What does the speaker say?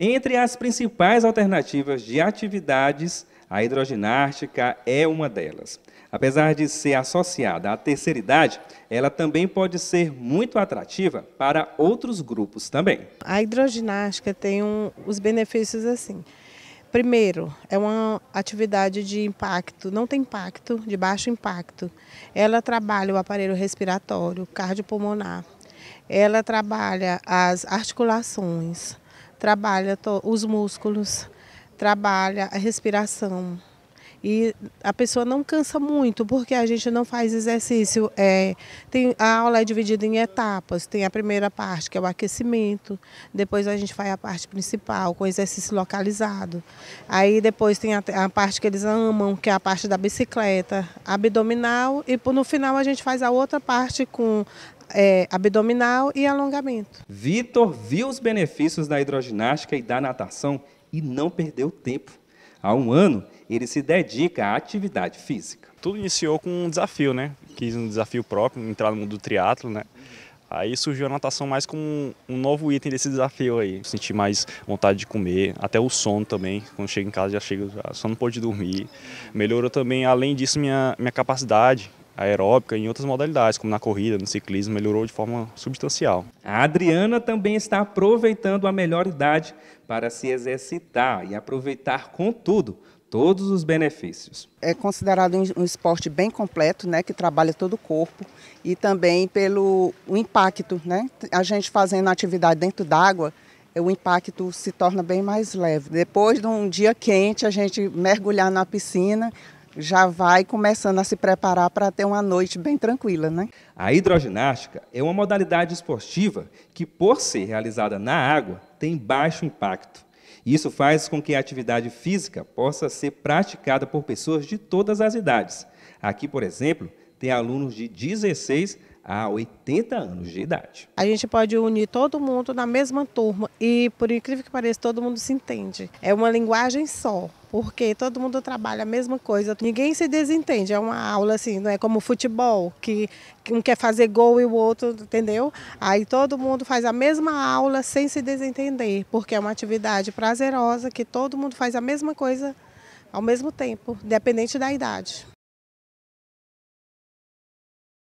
Entre as principais alternativas de atividades, a hidroginástica é uma delas. Apesar de ser associada à terceira idade, ela também pode ser muito atrativa para outros grupos também. A hidroginástica tem um, os benefícios assim. Primeiro, é uma atividade de impacto, não tem impacto, de baixo impacto. Ela trabalha o aparelho respiratório, cardiopulmonar. Ela trabalha as articulações Trabalha os músculos, trabalha a respiração e a pessoa não cansa muito, porque a gente não faz exercício. É, tem, a aula é dividida em etapas, tem a primeira parte, que é o aquecimento, depois a gente faz a parte principal, com exercício localizado. Aí depois tem a, a parte que eles amam, que é a parte da bicicleta abdominal, e no final a gente faz a outra parte com é, abdominal e alongamento. Vitor viu os benefícios da hidroginástica e da natação e não perdeu tempo há um ano, ele se dedica à atividade física. Tudo iniciou com um desafio, né? Quis um desafio próprio, entrar no mundo do triatlo, né? Aí surgiu a natação mais como um novo item desse desafio aí. Senti mais vontade de comer, até o sono também. Quando chego em casa já chego, só não pôde dormir. Melhorou também, além disso, minha, minha capacidade aeróbica e em outras modalidades, como na corrida, no ciclismo, melhorou de forma substancial. A Adriana também está aproveitando a melhor idade para se exercitar e aproveitar com tudo todos os benefícios. É considerado um, esporte bem completo, né, que trabalha todo o corpo e também pelo o impacto, né? A gente fazendo atividade dentro d'água, é, o impacto se torna bem mais leve. Depois de um dia quente, a gente mergulhar na piscina, já vai começando a se preparar para ter uma noite bem tranquila, né? A hidroginástica é uma modalidade esportiva que, por ser realizada na água, tem baixo impacto. Isso faz com que a atividade física possa ser praticada por pessoas de todas as idades. Aqui, por exemplo, tem alunos de 16 a 80 anos de idade. A gente pode unir todo mundo na mesma turma e, por incrível que pareça, todo mundo se entende. É uma linguagem só porque todo mundo trabalha a mesma coisa, ninguém se desentende, é uma aula assim, não é como futebol, que um quer fazer gol e o outro, entendeu? Aí todo mundo faz a mesma aula sem se desentender, porque é uma atividade prazerosa que todo mundo faz a mesma coisa ao mesmo tempo, dependente da idade.